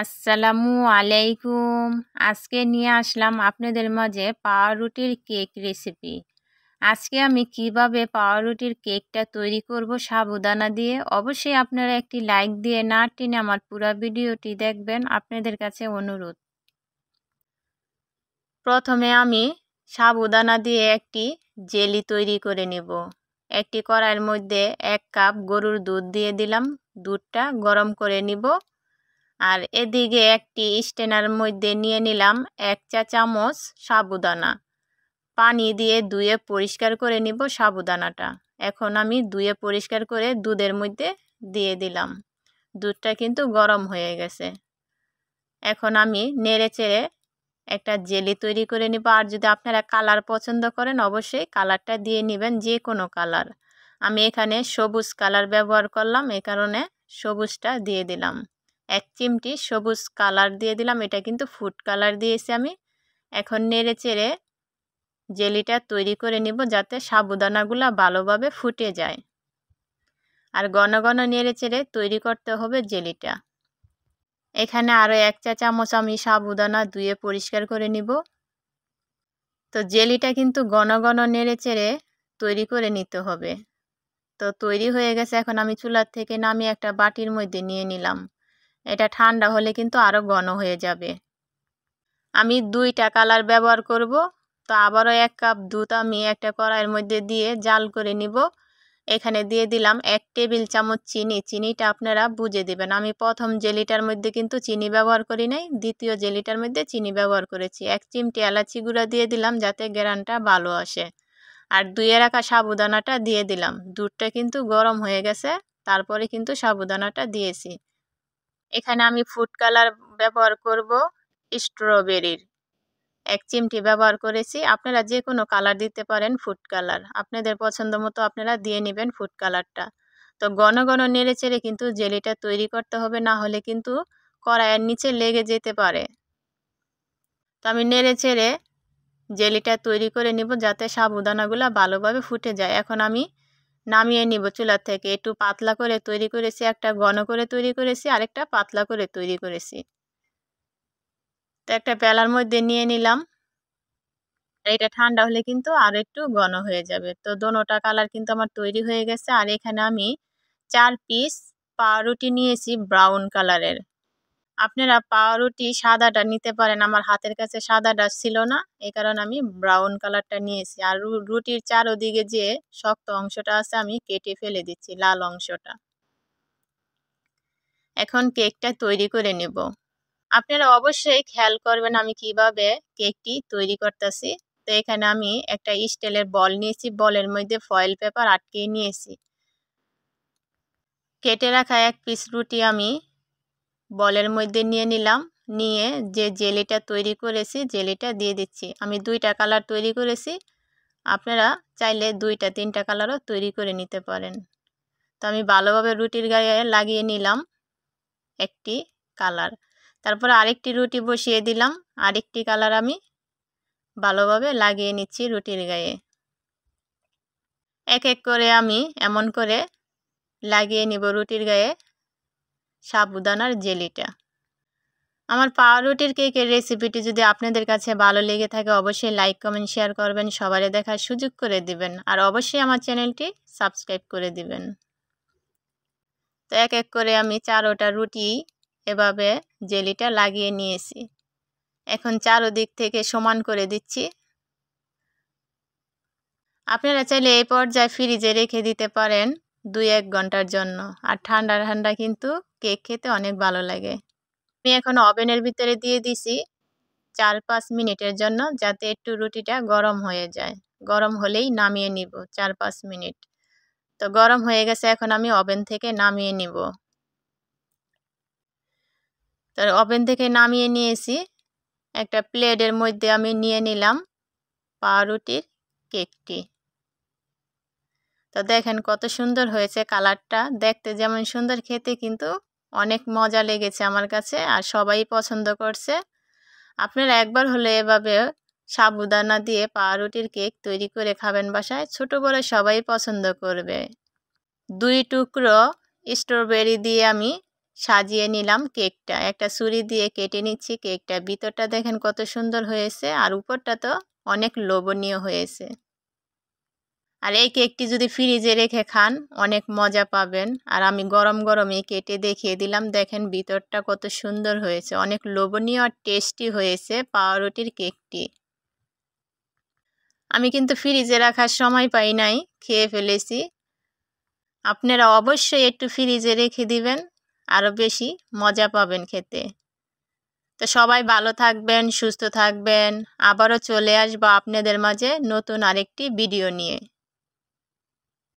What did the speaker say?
আসসালামু আলাইকুম আজকে নিয়ে আসলাম আপনাদের মাঝে রুটির কেক রেসিপি আজকে আমি কিভাবে রুটির কেকটা তৈরি করব সাবুদানা দিয়ে অবশ্যই আপনারা একটি লাইক দিয়ে না টেনে আমার পুরো ভিডিওটি দেখবেন আপনাদের কাছে অনুরোধ প্রথমে আমি সাবুদানা দিয়ে একটি জেলি তৈরি করে নেব একটি কড়াইয়ের মধ্যে এক কাপ গরুর দুধ দিয়ে দিলাম দুধটা গরম করে নিব আর এদিকে একটি স্টেনার মধ্যে নিয়ে নিলাম এক চা চামচ সাবুদানা পানি দিয়ে দুয়ে পরিষ্কার করে নিব সাবুদানাটা এখন আমি দুয়ে পরিষ্কার করে দুধের মধ্যে দিয়ে দিলাম দুধটা কিন্তু গরম হয়ে গেছে এখন আমি নেড়ে চেড়ে একটা জেলি তৈরি করে নিব আর যদি আপনারা কালার পছন্দ করেন অবশ্যই কালারটা দিয়ে নেবেন যে কোনো কালার আমি এখানে সবুজ কালার ব্যবহার করলাম এ কারণে সবুজটা দিয়ে দিলাম এক চিমটি সবুজ কালার দিয়ে দিলাম এটা কিন্তু ফুড কালার দিয়েছি আমি এখন নেড়ে চেড়ে জেলিটা তৈরি করে নিব যাতে সাবুদানাগুলো ভালোভাবে ফুটে যায় আর ঘন ঘন নেড়ে চেড়ে তৈরি করতে হবে জেলিটা এখানে আরও এক চা চামচ আমি সাবুদানা ধুয়ে পরিষ্কার করে নিব তো জেলিটা কিন্তু ঘন ঘন নেড়ে চেড়ে তৈরি করে নিতে হবে তো তৈরি হয়ে গেছে এখন আমি চুলার থেকে নামিয়ে একটা বাটির মধ্যে নিয়ে নিলাম এটা ঠান্ডা হলে কিন্তু আরও ঘন হয়ে যাবে আমি দুইটা কালার ব্যবহার করব তো আবারও এক কাপ দুধ আমি একটা কড়াইয়ের মধ্যে দিয়ে জাল করে নিব এখানে দিয়ে দিলাম এক টেবিল চামচ চিনি চিনিটা আপনারা বুঝে দিবেন আমি প্রথম জেলিটার মধ্যে কিন্তু চিনি ব্যবহার করি নাই দ্বিতীয় জেলিটার মধ্যে চিনি ব্যবহার করেছি এক চিমটি এলাচি গুঁড়া দিয়ে দিলাম যাতে গ্যারানটা ভালো আসে আর দুয়ে রাখা সাবুদানাটা দিয়ে দিলাম দুধটা কিন্তু গরম হয়ে গেছে তারপরে কিন্তু সাবুদানাটা দিয়েছি এখানে আমি ফুড কালার ব্যবহার করব স্ট্রবেরির এক চিমটি ব্যবহার করেছি আপনারা যে কোনো কালার দিতে পারেন ফুড কালার আপনাদের পছন্দ মতো আপনারা দিয়ে নেবেন ফুড কালারটা তো ঘন ঘন নেড়ে চেড়ে কিন্তু জেলিটা তৈরি করতে হবে না হলে কিন্তু কড়াইয়ের নিচে লেগে যেতে পারে তো আমি নেড়ে চেড়ে জেলিটা তৈরি করে নিব যাতে সাবুদানাগুলো ভালোভাবে ফুটে যায় এখন আমি নামিয়ে নিব চুলার থেকে একটু পাতলা করে তৈরি করেছি একটা ঘন করে তৈরি করেছি আরেকটা পাতলা করে তৈরি করেছি তো একটা পেলার মধ্যে নিয়ে নিলাম এটা ঠান্ডা হলে কিন্তু আর একটু ঘন হয়ে যাবে তো দোনোটা কালার কিন্তু আমার তৈরি হয়ে গেছে আর এখানে আমি চার পিস পাউরুটি নিয়েছি ব্রাউন কালারের আপনারা পাউরুটি সাদাটা নিতে পারেন আমার হাতের কাছে সাদাটা ছিল না এই কারণে আমি ব্রাউন কালারটা নিয়েছি আর রুটির চারোদিকে যে শক্ত অংশটা আছে আমি কেটে ফেলে দিচ্ছি লাল অংশটা এখন কেকটা তৈরি করে নেব আপনারা অবশ্যই খেয়াল করবেন আমি কিভাবে কেকটি তৈরি করতেছি তো এখানে আমি একটা স্টিলের বল নিয়েছি বলের মধ্যে ফয়েল পেপার আটকে নিয়েছি কেটে রাখা এক পিস রুটি আমি বলের মধ্যে নিয়ে নিলাম নিয়ে যে জেলিটা তৈরি করেছি জেলিটা দিয়ে দিচ্ছি আমি দুইটা কালার তৈরি করেছি আপনারা চাইলে দুইটা তিনটা কালারও তৈরি করে নিতে পারেন তো আমি ভালোভাবে রুটির গায়ে লাগিয়ে নিলাম একটি কালার তারপর আরেকটি রুটি বসিয়ে দিলাম আরেকটি কালার আমি ভালোভাবে লাগিয়ে নিচ্ছি রুটির গায়ে এক এক করে আমি এমন করে লাগিয়ে নিব রুটির গায়ে সাবুদানার জেলিটা আমার রুটির কেকের রেসিপিটি যদি আপনাদের কাছে ভালো লেগে থাকে অবশ্যই লাইক কমেন্ট শেয়ার করবেন সবারে দেখার সুযোগ করে দিবেন আর অবশ্যই আমার চ্যানেলটি সাবস্ক্রাইব করে দিবেন তো এক এক করে আমি চারোটা রুটি এভাবে জেলিটা লাগিয়ে নিয়েছি এখন চারোদিক থেকে সমান করে দিচ্ছি আপনারা চাইলে এই পর্যায়ে ফ্রিজে রেখে দিতে পারেন দুই এক ঘন্টার জন্য আর ঠান্ডা ঠান্ডা কিন্তু কেক খেতে অনেক ভালো লাগে আমি এখন ওভেনের ভিতরে দিয়ে দিছি চার পাঁচ মিনিটের জন্য যাতে একটু রুটিটা গরম হয়ে যায় গরম হলেই নামিয়ে নিব চার পাঁচ মিনিট তো গরম হয়ে গেছে এখন আমি ওভেন থেকে নামিয়ে নিব তো ওভেন থেকে নামিয়ে নিয়েছি একটা প্লেটের মধ্যে আমি নিয়ে নিলাম পাউরুটির কেকটি তো দেখেন কত সুন্দর হয়েছে কালারটা দেখতে যেমন সুন্দর খেতে কিন্তু অনেক মজা লেগেছে আমার কাছে আর সবাই পছন্দ করছে আপনারা একবার হলে এভাবে সাবুদানা দিয়ে পাউরুটির কেক তৈরি করে খাবেন বাসায় ছোট বড় সবাই পছন্দ করবে দুই টুকরো স্ট্রবেরি দিয়ে আমি সাজিয়ে নিলাম কেকটা একটা ছুরি দিয়ে কেটে নিচ্ছি কেকটা ভিতরটা দেখেন কত সুন্দর হয়েছে আর উপরটা তো অনেক লোভনীয় হয়েছে আর এই কেকটি যদি ফ্রিজে রেখে খান অনেক মজা পাবেন আর আমি গরম গরমে কেটে দেখিয়ে দিলাম দেখেন ভিতরটা কত সুন্দর হয়েছে অনেক লোভনীয় আর টেস্টি হয়েছে পাউরুটির কেকটি আমি কিন্তু ফ্রিজে রাখার সময় পাই নাই খেয়ে ফেলেছি আপনারা অবশ্যই একটু ফ্রিজে রেখে দিবেন আরও বেশি মজা পাবেন খেতে তো সবাই ভালো থাকবেন সুস্থ থাকবেন আবারও চলে আসবো আপনাদের মাঝে নতুন আরেকটি ভিডিও নিয়ে